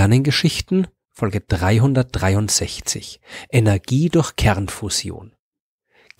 Sternengeschichten, Folge 363. Energie durch Kernfusion.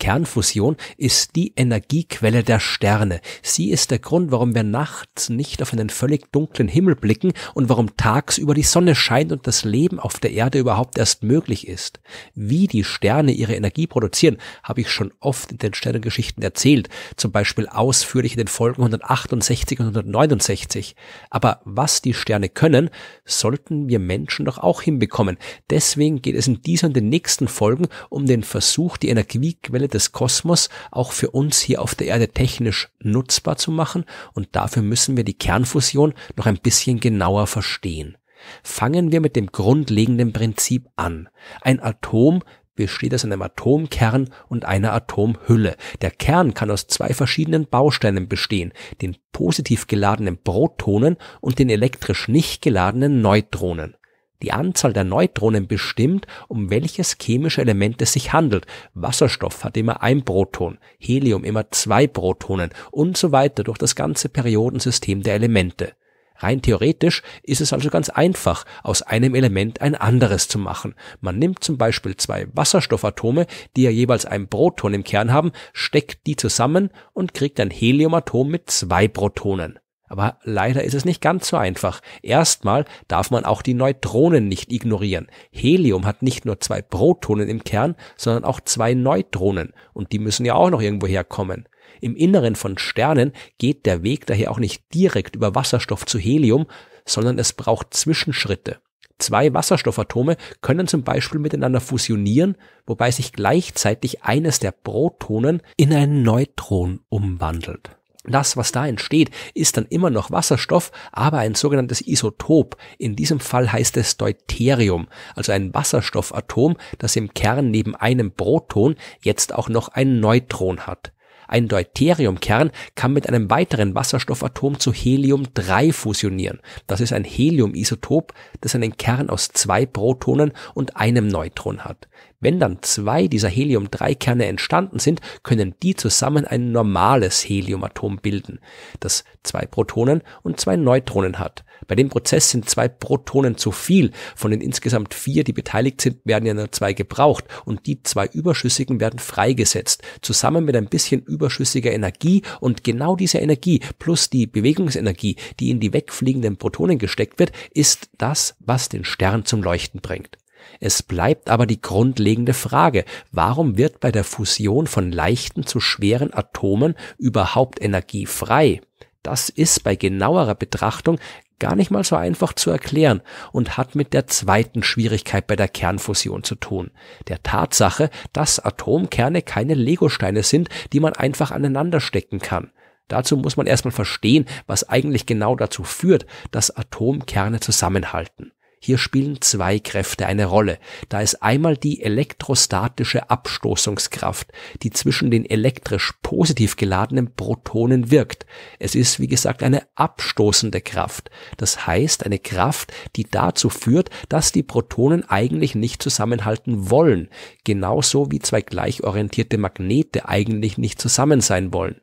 Kernfusion ist die Energiequelle der Sterne. Sie ist der Grund, warum wir nachts nicht auf einen völlig dunklen Himmel blicken und warum tagsüber die Sonne scheint und das Leben auf der Erde überhaupt erst möglich ist. Wie die Sterne ihre Energie produzieren, habe ich schon oft in den Sternengeschichten erzählt, zum Beispiel ausführlich in den Folgen 168 und 169. Aber was die Sterne können, sollten wir Menschen doch auch hinbekommen. Deswegen geht es in dieser und den nächsten Folgen um den Versuch, die Energiequelle des Kosmos auch für uns hier auf der Erde technisch nutzbar zu machen und dafür müssen wir die Kernfusion noch ein bisschen genauer verstehen. Fangen wir mit dem grundlegenden Prinzip an. Ein Atom besteht aus einem Atomkern und einer Atomhülle. Der Kern kann aus zwei verschiedenen Bausteinen bestehen, den positiv geladenen Protonen und den elektrisch nicht geladenen Neutronen die Anzahl der Neutronen bestimmt, um welches chemische Element es sich handelt. Wasserstoff hat immer ein Proton, Helium immer zwei Protonen und so weiter durch das ganze Periodensystem der Elemente. Rein theoretisch ist es also ganz einfach, aus einem Element ein anderes zu machen. Man nimmt zum Beispiel zwei Wasserstoffatome, die ja jeweils ein Proton im Kern haben, steckt die zusammen und kriegt ein Heliumatom mit zwei Protonen. Aber leider ist es nicht ganz so einfach. Erstmal darf man auch die Neutronen nicht ignorieren. Helium hat nicht nur zwei Protonen im Kern, sondern auch zwei Neutronen. Und die müssen ja auch noch irgendwo herkommen. Im Inneren von Sternen geht der Weg daher auch nicht direkt über Wasserstoff zu Helium, sondern es braucht Zwischenschritte. Zwei Wasserstoffatome können zum Beispiel miteinander fusionieren, wobei sich gleichzeitig eines der Protonen in ein Neutron umwandelt das, was da entsteht, ist dann immer noch Wasserstoff, aber ein sogenanntes Isotop. In diesem Fall heißt es Deuterium, also ein Wasserstoffatom, das im Kern neben einem Proton jetzt auch noch ein Neutron hat. Ein Deuteriumkern kann mit einem weiteren Wasserstoffatom zu Helium-3 fusionieren. Das ist ein Heliumisotop, das einen Kern aus zwei Protonen und einem Neutron hat. Wenn dann zwei dieser Helium-3-Kerne entstanden sind, können die zusammen ein normales Heliumatom bilden, das zwei Protonen und zwei Neutronen hat. Bei dem Prozess sind zwei Protonen zu viel. Von den insgesamt vier, die beteiligt sind, werden ja nur zwei gebraucht und die zwei überschüssigen werden freigesetzt. Zusammen mit ein bisschen überschüssiger Energie und genau diese Energie plus die Bewegungsenergie, die in die wegfliegenden Protonen gesteckt wird, ist das, was den Stern zum Leuchten bringt. Es bleibt aber die grundlegende Frage, warum wird bei der Fusion von leichten zu schweren Atomen überhaupt Energie frei? Das ist bei genauerer Betrachtung gar nicht mal so einfach zu erklären und hat mit der zweiten Schwierigkeit bei der Kernfusion zu tun, der Tatsache, dass Atomkerne keine Legosteine sind, die man einfach aneinander stecken kann. Dazu muss man erstmal verstehen, was eigentlich genau dazu führt, dass Atomkerne zusammenhalten. Hier spielen zwei Kräfte eine Rolle. Da ist einmal die elektrostatische Abstoßungskraft, die zwischen den elektrisch positiv geladenen Protonen wirkt. Es ist, wie gesagt, eine abstoßende Kraft. Das heißt, eine Kraft, die dazu führt, dass die Protonen eigentlich nicht zusammenhalten wollen. Genauso wie zwei gleich orientierte Magnete eigentlich nicht zusammen sein wollen.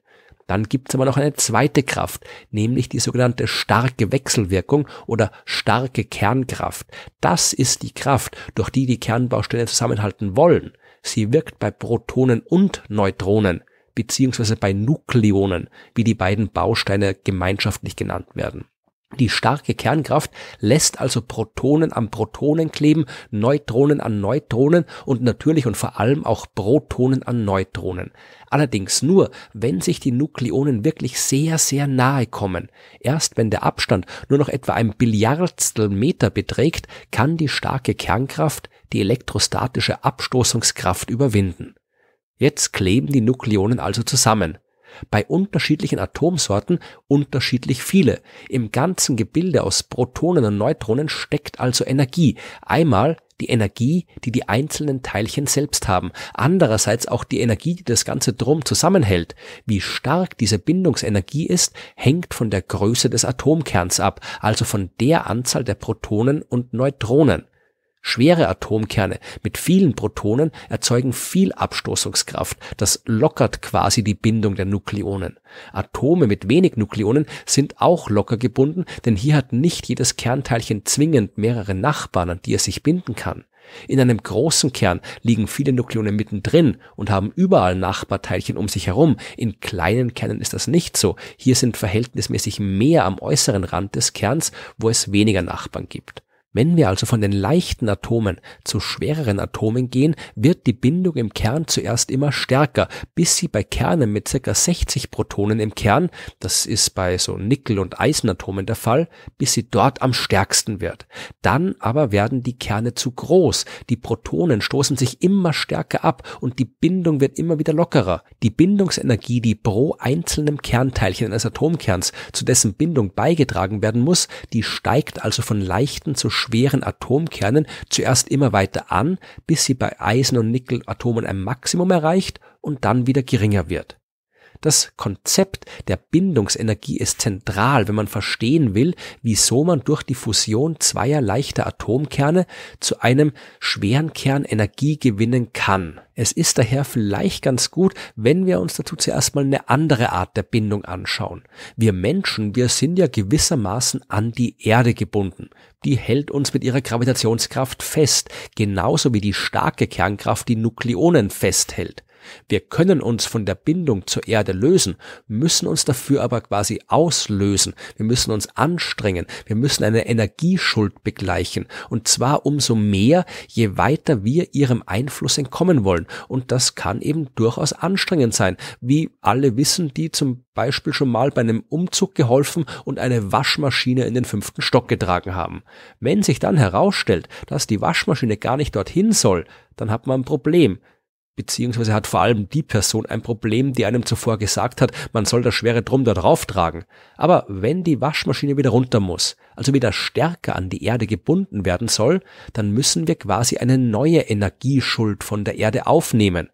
Dann gibt es aber noch eine zweite Kraft, nämlich die sogenannte starke Wechselwirkung oder starke Kernkraft. Das ist die Kraft, durch die die Kernbausteine zusammenhalten wollen. Sie wirkt bei Protonen und Neutronen beziehungsweise bei Nukleonen, wie die beiden Bausteine gemeinschaftlich genannt werden. Die starke Kernkraft lässt also Protonen an Protonen kleben, Neutronen an Neutronen und natürlich und vor allem auch Protonen an Neutronen. Allerdings nur, wenn sich die Nukleonen wirklich sehr, sehr nahe kommen. Erst wenn der Abstand nur noch etwa ein Billiardstel Meter beträgt, kann die starke Kernkraft die elektrostatische Abstoßungskraft überwinden. Jetzt kleben die Nukleonen also zusammen. Bei unterschiedlichen Atomsorten unterschiedlich viele. Im ganzen Gebilde aus Protonen und Neutronen steckt also Energie. Einmal die Energie, die die einzelnen Teilchen selbst haben, andererseits auch die Energie, die das Ganze drum zusammenhält. Wie stark diese Bindungsenergie ist, hängt von der Größe des Atomkerns ab, also von der Anzahl der Protonen und Neutronen. Schwere Atomkerne mit vielen Protonen erzeugen viel Abstoßungskraft, das lockert quasi die Bindung der Nukleonen. Atome mit wenig Nukleonen sind auch locker gebunden, denn hier hat nicht jedes Kernteilchen zwingend mehrere Nachbarn, an die es sich binden kann. In einem großen Kern liegen viele Nukleone mittendrin und haben überall Nachbarteilchen um sich herum. In kleinen Kernen ist das nicht so. Hier sind verhältnismäßig mehr am äußeren Rand des Kerns, wo es weniger Nachbarn gibt. Wenn wir also von den leichten Atomen zu schwereren Atomen gehen, wird die Bindung im Kern zuerst immer stärker, bis sie bei Kernen mit ca. 60 Protonen im Kern, das ist bei so Nickel- und Eisenatomen der Fall, bis sie dort am stärksten wird. Dann aber werden die Kerne zu groß, die Protonen stoßen sich immer stärker ab und die Bindung wird immer wieder lockerer. Die Bindungsenergie, die pro einzelnem Kernteilchen eines Atomkerns zu dessen Bindung beigetragen werden muss, die steigt also von leichten zu schweren Atomkernen zuerst immer weiter an, bis sie bei Eisen- und Nickelatomen ein Maximum erreicht und dann wieder geringer wird das Konzept der Bindungsenergie ist zentral, wenn man verstehen will, wieso man durch die Fusion zweier leichter Atomkerne zu einem schweren Kern Energie gewinnen kann. Es ist daher vielleicht ganz gut, wenn wir uns dazu zuerst mal eine andere Art der Bindung anschauen. Wir Menschen, wir sind ja gewissermaßen an die Erde gebunden. Die hält uns mit ihrer Gravitationskraft fest, genauso wie die starke Kernkraft die Nukleonen festhält. Wir können uns von der Bindung zur Erde lösen, müssen uns dafür aber quasi auslösen. Wir müssen uns anstrengen. Wir müssen eine Energieschuld begleichen. Und zwar umso mehr, je weiter wir ihrem Einfluss entkommen wollen. Und das kann eben durchaus anstrengend sein. Wie alle wissen, die zum Beispiel schon mal bei einem Umzug geholfen und eine Waschmaschine in den fünften Stock getragen haben. Wenn sich dann herausstellt, dass die Waschmaschine gar nicht dorthin soll, dann hat man ein Problem beziehungsweise hat vor allem die Person ein Problem, die einem zuvor gesagt hat, man soll das schwere Drum da drauf tragen. Aber wenn die Waschmaschine wieder runter muss, also wieder stärker an die Erde gebunden werden soll, dann müssen wir quasi eine neue Energieschuld von der Erde aufnehmen.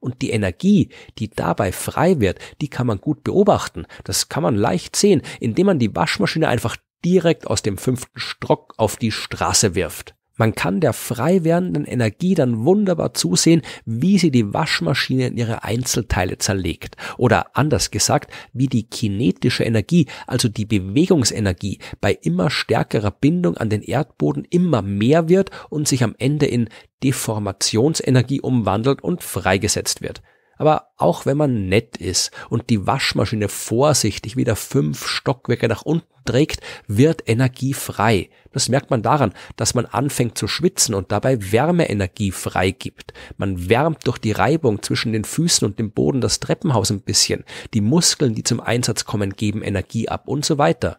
Und die Energie, die dabei frei wird, die kann man gut beobachten. Das kann man leicht sehen, indem man die Waschmaschine einfach direkt aus dem fünften Strock auf die Straße wirft. Man kann der frei werdenden Energie dann wunderbar zusehen, wie sie die Waschmaschine in ihre Einzelteile zerlegt. Oder anders gesagt, wie die kinetische Energie, also die Bewegungsenergie, bei immer stärkerer Bindung an den Erdboden immer mehr wird und sich am Ende in Deformationsenergie umwandelt und freigesetzt wird. Aber auch wenn man nett ist und die Waschmaschine vorsichtig wieder fünf Stockwerke nach unten trägt, wird Energie frei. Das merkt man daran, dass man anfängt zu schwitzen und dabei Wärmeenergie freigibt. Man wärmt durch die Reibung zwischen den Füßen und dem Boden das Treppenhaus ein bisschen. Die Muskeln, die zum Einsatz kommen, geben Energie ab und so weiter.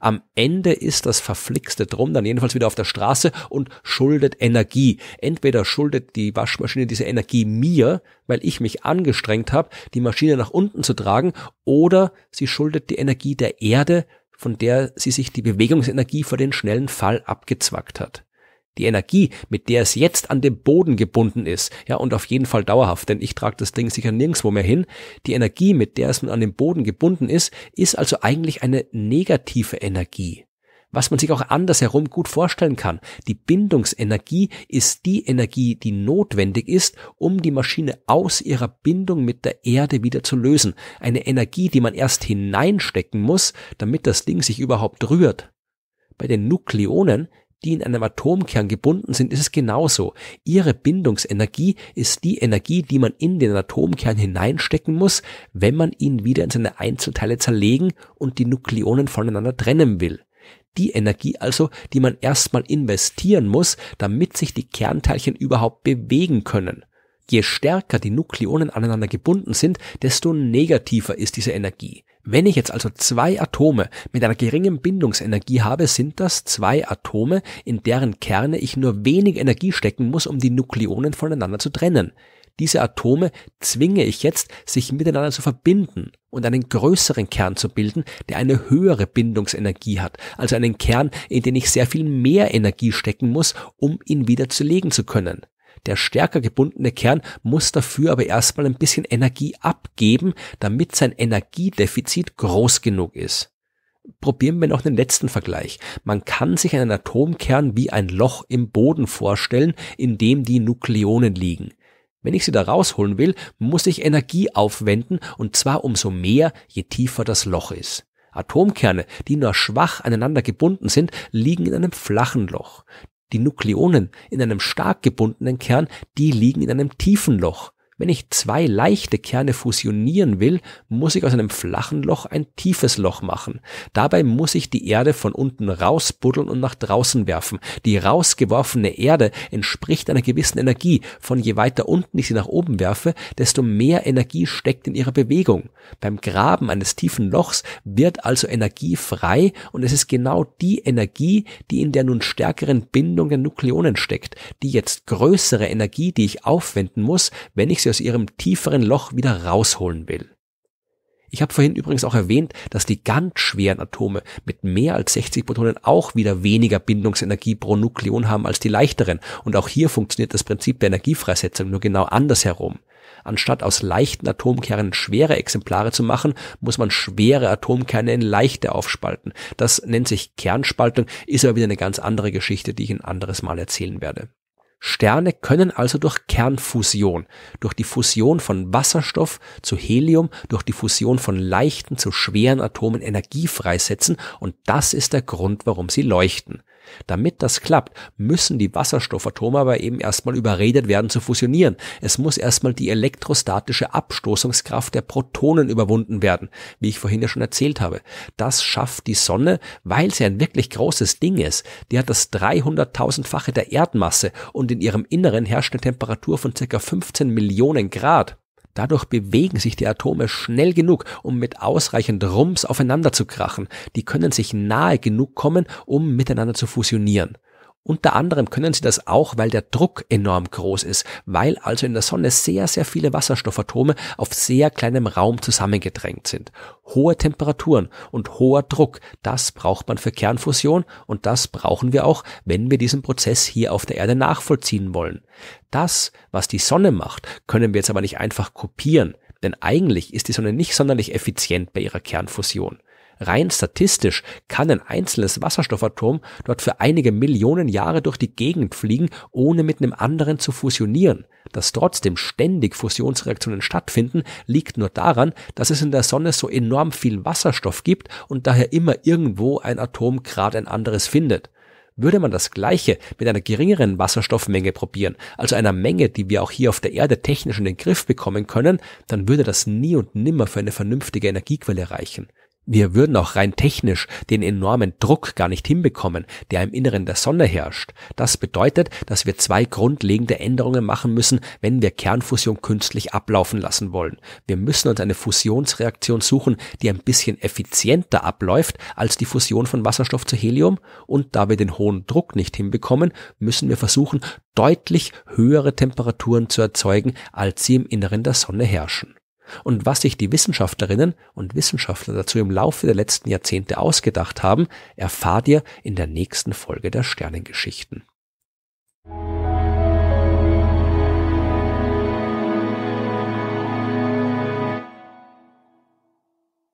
Am Ende ist das verflixte Drum dann jedenfalls wieder auf der Straße und schuldet Energie. Entweder schuldet die Waschmaschine diese Energie mir, weil ich mich angestrengt habe, die Maschine nach unten zu tragen, oder sie schuldet die Energie der Erde, von der sie sich die Bewegungsenergie vor den schnellen Fall abgezwackt hat die Energie, mit der es jetzt an dem Boden gebunden ist, ja, und auf jeden Fall dauerhaft, denn ich trage das Ding sicher nirgendwo mehr hin, die Energie, mit der es nun an dem Boden gebunden ist, ist also eigentlich eine negative Energie. Was man sich auch andersherum gut vorstellen kann. Die Bindungsenergie ist die Energie, die notwendig ist, um die Maschine aus ihrer Bindung mit der Erde wieder zu lösen. Eine Energie, die man erst hineinstecken muss, damit das Ding sich überhaupt rührt. Bei den Nukleonen die in einem Atomkern gebunden sind, ist es genauso. Ihre Bindungsenergie ist die Energie, die man in den Atomkern hineinstecken muss, wenn man ihn wieder in seine Einzelteile zerlegen und die Nukleonen voneinander trennen will. Die Energie also, die man erstmal investieren muss, damit sich die Kernteilchen überhaupt bewegen können. Je stärker die Nukleonen aneinander gebunden sind, desto negativer ist diese Energie. Wenn ich jetzt also zwei Atome mit einer geringen Bindungsenergie habe, sind das zwei Atome, in deren Kerne ich nur wenig Energie stecken muss, um die Nukleonen voneinander zu trennen. Diese Atome zwinge ich jetzt, sich miteinander zu verbinden und einen größeren Kern zu bilden, der eine höhere Bindungsenergie hat, also einen Kern, in den ich sehr viel mehr Energie stecken muss, um ihn wieder zu legen zu können. Der stärker gebundene Kern muss dafür aber erstmal ein bisschen Energie abgeben, damit sein Energiedefizit groß genug ist. Probieren wir noch den letzten Vergleich. Man kann sich einen Atomkern wie ein Loch im Boden vorstellen, in dem die Nukleonen liegen. Wenn ich sie da rausholen will, muss ich Energie aufwenden und zwar umso mehr, je tiefer das Loch ist. Atomkerne, die nur schwach aneinander gebunden sind, liegen in einem flachen Loch. Die Nukleonen in einem stark gebundenen Kern, die liegen in einem tiefen Loch. Wenn ich zwei leichte Kerne fusionieren will, muss ich aus einem flachen Loch ein tiefes Loch machen. Dabei muss ich die Erde von unten rausbuddeln und nach draußen werfen. Die rausgeworfene Erde entspricht einer gewissen Energie. Von je weiter unten ich sie nach oben werfe, desto mehr Energie steckt in ihrer Bewegung. Beim Graben eines tiefen Lochs wird also Energie frei und es ist genau die Energie, die in der nun stärkeren Bindung der Nukleonen steckt, die jetzt größere Energie, die ich aufwenden muss, wenn ich sie sie aus ihrem tieferen Loch wieder rausholen will. Ich habe vorhin übrigens auch erwähnt, dass die ganz schweren Atome mit mehr als 60 Protonen auch wieder weniger Bindungsenergie pro Nukleon haben als die leichteren. Und auch hier funktioniert das Prinzip der Energiefreisetzung nur genau andersherum. Anstatt aus leichten Atomkernen schwere Exemplare zu machen, muss man schwere Atomkerne in leichte aufspalten. Das nennt sich Kernspaltung, ist aber wieder eine ganz andere Geschichte, die ich ein anderes Mal erzählen werde. Sterne können also durch Kernfusion, durch die Fusion von Wasserstoff zu Helium, durch die Fusion von leichten zu schweren Atomen Energie freisetzen und das ist der Grund, warum sie leuchten. Damit das klappt, müssen die Wasserstoffatome aber eben erstmal überredet werden zu fusionieren. Es muss erstmal die elektrostatische Abstoßungskraft der Protonen überwunden werden, wie ich vorhin ja schon erzählt habe. Das schafft die Sonne, weil sie ein wirklich großes Ding ist. Die hat das 300.000-fache der Erdmasse und in ihrem Inneren herrscht eine Temperatur von circa 15 Millionen Grad. Dadurch bewegen sich die Atome schnell genug, um mit ausreichend Rums aufeinander zu krachen. Die können sich nahe genug kommen, um miteinander zu fusionieren. Unter anderem können sie das auch, weil der Druck enorm groß ist, weil also in der Sonne sehr, sehr viele Wasserstoffatome auf sehr kleinem Raum zusammengedrängt sind. Hohe Temperaturen und hoher Druck, das braucht man für Kernfusion und das brauchen wir auch, wenn wir diesen Prozess hier auf der Erde nachvollziehen wollen. Das, was die Sonne macht, können wir jetzt aber nicht einfach kopieren denn eigentlich ist die Sonne nicht sonderlich effizient bei ihrer Kernfusion. Rein statistisch kann ein einzelnes Wasserstoffatom dort für einige Millionen Jahre durch die Gegend fliegen, ohne mit einem anderen zu fusionieren. Dass trotzdem ständig Fusionsreaktionen stattfinden, liegt nur daran, dass es in der Sonne so enorm viel Wasserstoff gibt und daher immer irgendwo ein Atom gerade ein anderes findet. Würde man das Gleiche mit einer geringeren Wasserstoffmenge probieren, also einer Menge, die wir auch hier auf der Erde technisch in den Griff bekommen können, dann würde das nie und nimmer für eine vernünftige Energiequelle reichen wir würden auch rein technisch den enormen Druck gar nicht hinbekommen, der im Inneren der Sonne herrscht. Das bedeutet, dass wir zwei grundlegende Änderungen machen müssen, wenn wir Kernfusion künstlich ablaufen lassen wollen. Wir müssen uns eine Fusionsreaktion suchen, die ein bisschen effizienter abläuft als die Fusion von Wasserstoff zu Helium. Und da wir den hohen Druck nicht hinbekommen, müssen wir versuchen, deutlich höhere Temperaturen zu erzeugen, als sie im Inneren der Sonne herrschen. Und was sich die Wissenschaftlerinnen und Wissenschaftler dazu im Laufe der letzten Jahrzehnte ausgedacht haben, erfahrt ihr in der nächsten Folge der Sternengeschichten.